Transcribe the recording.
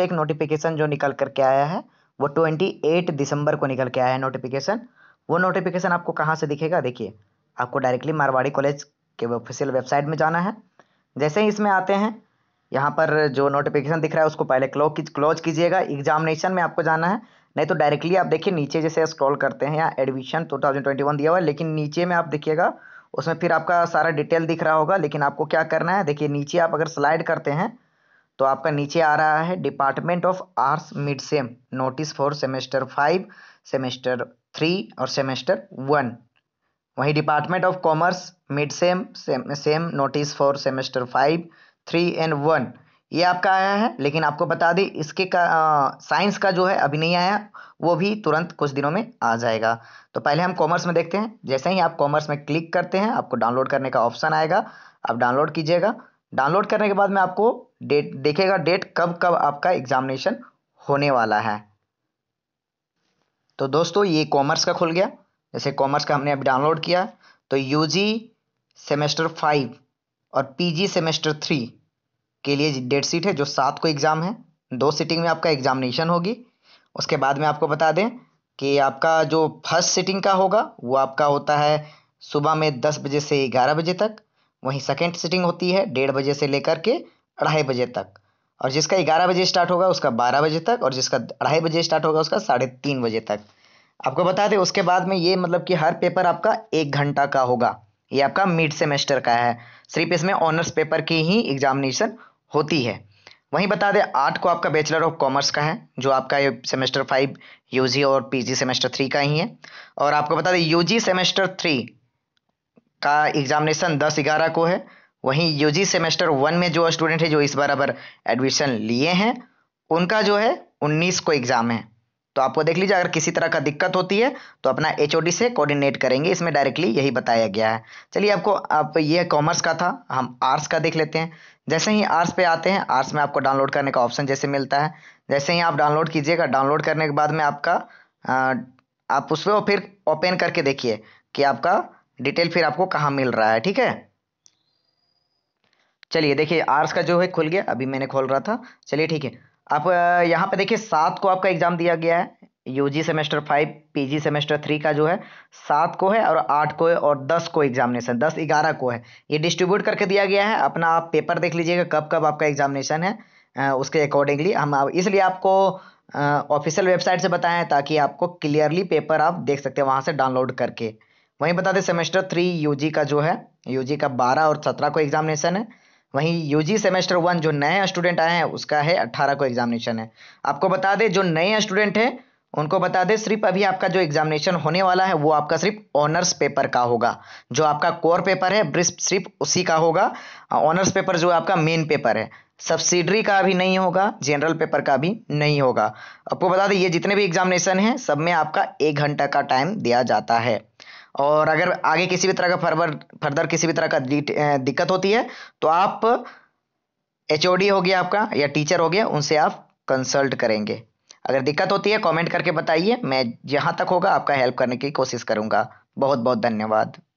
एक नोटिफिकेशन जो निकल करके आया है वो ट्वेंटी एट दिसंबर को निकल के आया है नोटिफिकेशन वो नोटिफिकेशन आपको कहाँ से दिखेगा देखिए आपको डायरेक्टली मारवाड़ी कॉलेज के ऑफिशियल वेबसाइट में जाना है जैसे ही इसमें आते हैं यहाँ पर जो नोटिफिकेशन दिख रहा है उसको पहले क्लो क्लोज कीजिएगा एग्जामिनेशन में आपको जाना है नहीं तो डायरेक्टली आप देखिए नीचे जैसे स्क्रॉल करते हैं या एडमिशन 2021 दिया हुआ है लेकिन नीचे में आप देखिएगा उसमें फिर आपका सारा डिटेल दिख रहा होगा लेकिन आपको क्या करना है देखिए नीचे आप अगर स्लाइड करते हैं तो आपका नीचे आ रहा है department of arts mid sem notice for semester five semester three और सेमेस्टर वन वहीं department of commerce mid sem sem notice for semester five three and one ये आपका आया है लेकिन आपको बता दें इसके का साइंस का जो है अभी नहीं आया वो भी तुरंत कुछ दिनों में आ जाएगा तो पहले हम कॉमर्स में देखते हैं जैसे ही आप कॉमर्स में क्लिक करते हैं आपको डाउनलोड करने का ऑप्शन आएगा आप डाउनलोड कीजिएगा डाउनलोड करने के बाद में आपको डेट देखेगा डेट कब कब आपका एग्जामिनेशन होने वाला है तो दोस्तों ये कॉमर्स का खुल गया जैसे कॉमर्स का हमने अभी डाउनलोड किया तो यूजी सेमेस्टर फाइव और पीजी सेमेस्टर थ्री के लिए डेट सीट है जो सात को एग्ज़ाम है दो सिटिंग में आपका एग्जामिनेशन होगी उसके बाद में आपको बता दें कि आपका जो फर्स्ट सिटिंग का होगा वो आपका होता है सुबह में दस बजे से ग्यारह बजे तक वहीं सेकेंड सिटिंग होती है डेढ़ बजे से लेकर के अढ़ाई बजे तक और जिसका ग्यारह बजे स्टार्ट होगा उसका बारह बजे तक और जिसका अढ़ाई बजे स्टार्ट होगा उसका साढ़े तीन बजे तक आपको बता दें उसके बाद में ये मतलब कि हर पेपर आपका एक घंटा का होगा ये आपका मिड सेमेस्टर का है सिर्फ इसमें ऑनर्स पेपर की ही एग्जामिनेशन होती है वहीं बता दें आठ को आपका बैचलर ऑफ कॉमर्स का है जो आपका ये सेमेस्टर फाइव यूजी और पीजी सेमेस्टर थ्री का ही है और आपको बता दें यूजी सेमेस्टर थ्री का एग्जामिनेशन दस ग्यारह को है वहीं यूजी सेमेस्टर वन में जो स्टूडेंट है जो इस बार बराबर एडमिशन लिए हैं उनका जो है उन्नीस को एग्ज़ाम है तो आपको देख लीजिए अगर किसी तरह का दिक्कत होती है तो अपना एच से कोऑर्डिनेट करेंगे इसमें डायरेक्टली यही बताया गया है चलिए आपको आप ये कॉमर्स का था हम आर्ट्स का देख लेते हैं जैसे ही आर्ट्स पे आते हैं आर्ट्स में आपको डाउनलोड करने का ऑप्शन जैसे मिलता है जैसे ही आप डाउनलोड कीजिएगा डाउनलोड करने के बाद में आपका आप उस पर फिर ओपन करके देखिए कि आपका डिटेल फिर आपको कहाँ मिल रहा है ठीक है चलिए देखिए आर्स का जो है खुल गया अभी मैंने खोल रहा था चलिए ठीक है आप यहाँ पे देखिए सात को आपका एग्जाम दिया गया है UG semester five PG semester three का जो है सात को है और आठ को है और दस को एग्जामिनेशन दस ग्यारह को है ये डिस्ट्रीब्यूट करके दिया गया है अपना आप पेपर देख लीजिएगा कब कब आपका एग्जामिनेशन है उसके अकॉर्डिंगली हम इसलिए आपको ऑफिशियल वेबसाइट से बताएं ताकि आपको क्लियरली पेपर आप देख सकते हैं वहाँ से डाउनलोड करके वहीं बता दें सेमेस्टर थ्री यूजी का जो है यूजी का बारह और सत्रह को एग्जामिनेशन है वहीं यूजी सेमेस्टर वन जो नए स्टूडेंट आए हैं उसका है अट्ठारह को एग्जामिनेशन है आपको बता दें जो नए स्टूडेंट हैं उनको बता दें सिर्फ अभी आपका जो एग्जामिनेशन होने वाला है वो आपका सिर्फ ऑनर्स पेपर का होगा जो आपका कोर पेपर है ब्रिस्प सिर्फ उसी का होगा ऑनर्स पेपर जो आपका मेन पेपर है सब्सिडरी का भी नहीं होगा जनरल पेपर का भी नहीं होगा आपको बता दें ये जितने भी एग्जामिनेशन हैं सब में आपका एक घंटा का टाइम दिया जाता है और अगर आगे किसी भी तरह का फर्वर फर्दर किसी भी तरह का दिक्कत होती है तो आप एच हो गया आपका या टीचर हो गया उनसे आप कंसल्ट करेंगे अगर दिक्कत होती है कमेंट करके बताइए मैं जहाँ तक होगा आपका हेल्प करने की कोशिश करूँगा बहुत बहुत धन्यवाद